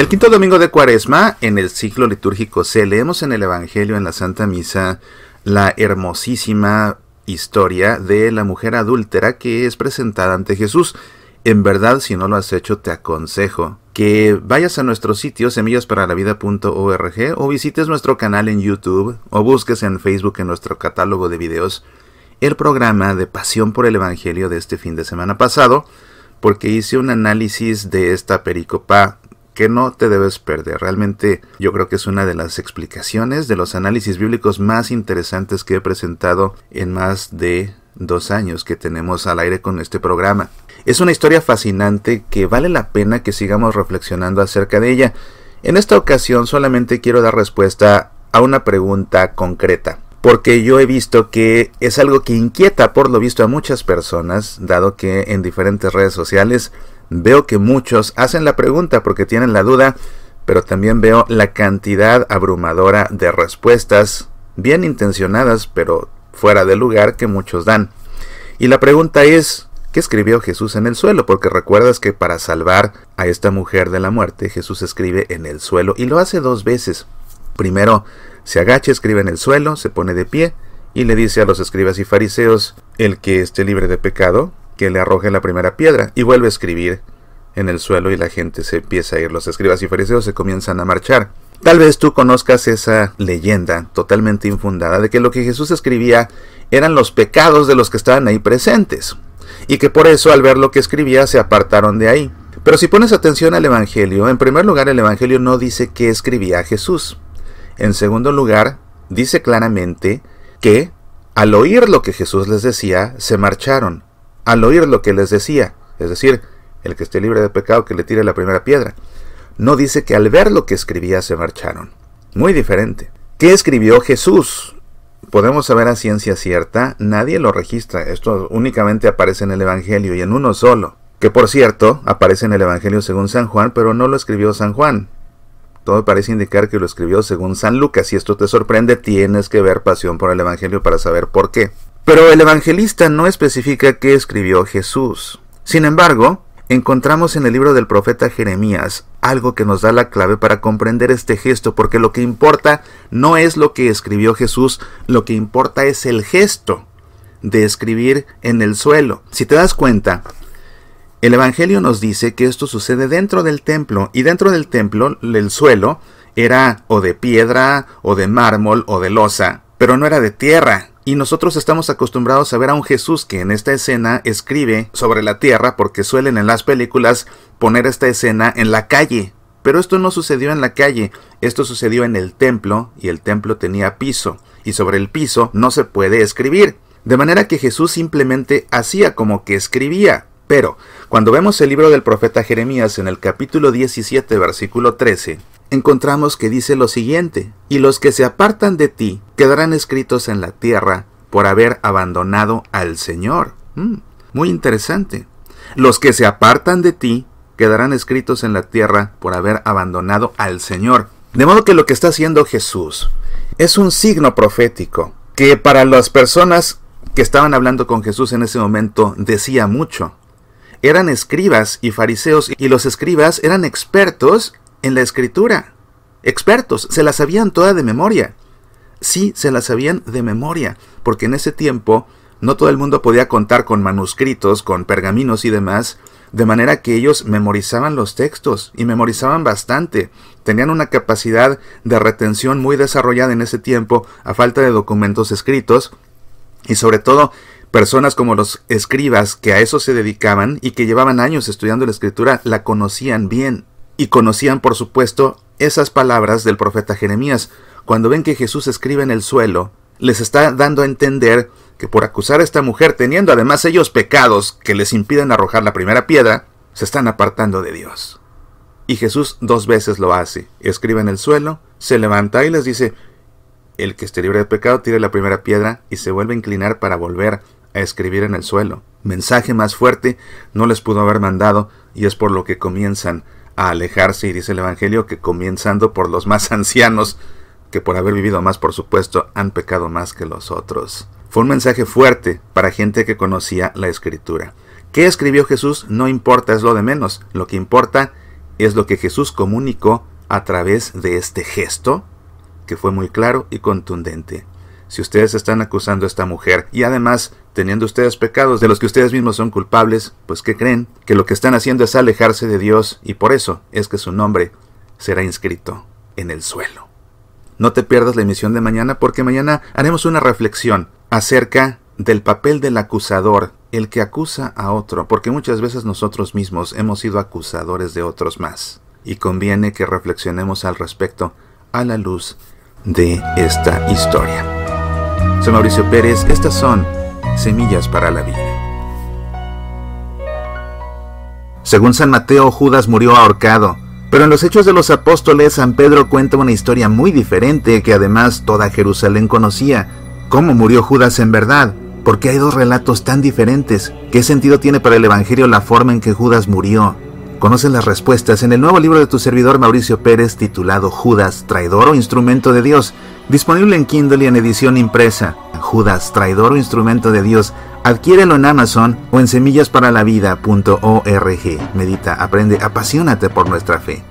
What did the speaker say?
El quinto domingo de Cuaresma, en el ciclo litúrgico C, leemos en el Evangelio, en la Santa Misa, la hermosísima historia de la mujer adúltera que es presentada ante Jesús. En verdad, si no lo has hecho, te aconsejo que vayas a nuestro sitio semillasparalavida.org o visites nuestro canal en YouTube o busques en Facebook en nuestro catálogo de videos el programa de Pasión por el Evangelio de este fin de semana pasado, porque hice un análisis de esta pericopa que no te debes perder. Realmente yo creo que es una de las explicaciones de los análisis bíblicos más interesantes que he presentado en más de dos años que tenemos al aire con este programa. Es una historia fascinante que vale la pena que sigamos reflexionando acerca de ella. En esta ocasión solamente quiero dar respuesta a una pregunta concreta, porque yo he visto que es algo que inquieta por lo visto a muchas personas, dado que en diferentes redes sociales Veo que muchos hacen la pregunta porque tienen la duda, pero también veo la cantidad abrumadora de respuestas bien intencionadas pero fuera de lugar que muchos dan. Y la pregunta es, ¿qué escribió Jesús en el suelo? Porque recuerdas que para salvar a esta mujer de la muerte, Jesús escribe en el suelo y lo hace dos veces. Primero, se agacha, escribe en el suelo, se pone de pie y le dice a los escribas y fariseos, el que esté libre de pecado, que le arroje la primera piedra, y vuelve a escribir en el suelo y la gente se empieza a ir, los escribas y fariseos se comienzan a marchar. Tal vez tú conozcas esa leyenda totalmente infundada de que lo que Jesús escribía eran los pecados de los que estaban ahí presentes, y que por eso al ver lo que escribía se apartaron de ahí. Pero si pones atención al Evangelio, en primer lugar el Evangelio no dice que escribía Jesús. En segundo lugar, dice claramente que al oír lo que Jesús les decía, se marcharon al oír lo que les decía, es decir, el que esté libre de pecado que le tire la primera piedra. No dice que al ver lo que escribía se marcharon. Muy diferente. ¿Qué escribió Jesús? Podemos saber a ciencia cierta, nadie lo registra, esto únicamente aparece en el Evangelio y en uno solo, que por cierto aparece en el Evangelio según San Juan, pero no lo escribió San Juan. Todo parece indicar que lo escribió según San Lucas, si esto te sorprende tienes que ver Pasión por el Evangelio para saber por qué. Pero el evangelista no especifica qué escribió Jesús. Sin embargo, encontramos en el libro del profeta Jeremías algo que nos da la clave para comprender este gesto, porque lo que importa no es lo que escribió Jesús, lo que importa es el gesto de escribir en el suelo. Si te das cuenta, el Evangelio nos dice que esto sucede dentro del templo, y dentro del templo el suelo era o de piedra, o de mármol, o de losa, pero no era de tierra, y nosotros estamos acostumbrados a ver a un Jesús que en esta escena escribe sobre la tierra porque suelen en las películas poner esta escena en la calle. Pero esto no sucedió en la calle, esto sucedió en el templo y el templo tenía piso y sobre el piso no se puede escribir. De manera que Jesús simplemente hacía como que escribía. Pero, cuando vemos el libro del profeta Jeremías en el capítulo 17, versículo 13, encontramos que dice lo siguiente, y los que se apartan de ti quedarán escritos en la tierra por haber abandonado al Señor. Mm, muy interesante. Los que se apartan de ti quedarán escritos en la tierra por haber abandonado al Señor. De modo que lo que está haciendo Jesús es un signo profético que para las personas que estaban hablando con Jesús en ese momento decía mucho. Eran escribas y fariseos y los escribas eran expertos en la escritura. Expertos, se la sabían toda de memoria. Sí, se la sabían de memoria, porque en ese tiempo no todo el mundo podía contar con manuscritos, con pergaminos y demás, de manera que ellos memorizaban los textos y memorizaban bastante. Tenían una capacidad de retención muy desarrollada en ese tiempo a falta de documentos escritos y sobre todo personas como los escribas que a eso se dedicaban y que llevaban años estudiando la escritura la conocían bien. Y conocían, por supuesto, esas palabras del profeta Jeremías. Cuando ven que Jesús escribe en el suelo, les está dando a entender que por acusar a esta mujer, teniendo además ellos pecados que les impiden arrojar la primera piedra, se están apartando de Dios. Y Jesús dos veces lo hace. Escribe en el suelo, se levanta y les dice, el que esté libre del pecado tire la primera piedra y se vuelve a inclinar para volver a escribir en el suelo. Mensaje más fuerte no les pudo haber mandado y es por lo que comienzan a alejarse y dice el Evangelio que comenzando por los más ancianos, que por haber vivido más, por supuesto, han pecado más que los otros. Fue un mensaje fuerte para gente que conocía la escritura. ¿Qué escribió Jesús? No importa, es lo de menos. Lo que importa es lo que Jesús comunicó a través de este gesto, que fue muy claro y contundente si ustedes están acusando a esta mujer y además teniendo ustedes pecados de los que ustedes mismos son culpables, pues ¿qué creen? Que lo que están haciendo es alejarse de Dios y por eso es que su nombre será inscrito en el suelo. No te pierdas la emisión de mañana porque mañana haremos una reflexión acerca del papel del acusador, el que acusa a otro, porque muchas veces nosotros mismos hemos sido acusadores de otros más. Y conviene que reflexionemos al respecto a la luz de esta historia. Soy Mauricio Pérez, estas son Semillas para la Vida. Según San Mateo, Judas murió ahorcado, pero en los Hechos de los Apóstoles, San Pedro cuenta una historia muy diferente que además toda Jerusalén conocía. ¿Cómo murió Judas en verdad? ¿Por qué hay dos relatos tan diferentes. ¿Qué sentido tiene para el Evangelio la forma en que Judas murió? Conoce las respuestas en el nuevo libro de tu servidor Mauricio Pérez titulado Judas, traidor o instrumento de Dios, disponible en Kindle y en edición impresa. Judas, traidor o instrumento de Dios, adquiérelo en Amazon o en semillasparalavida.org. Medita, aprende, apasionate por nuestra fe.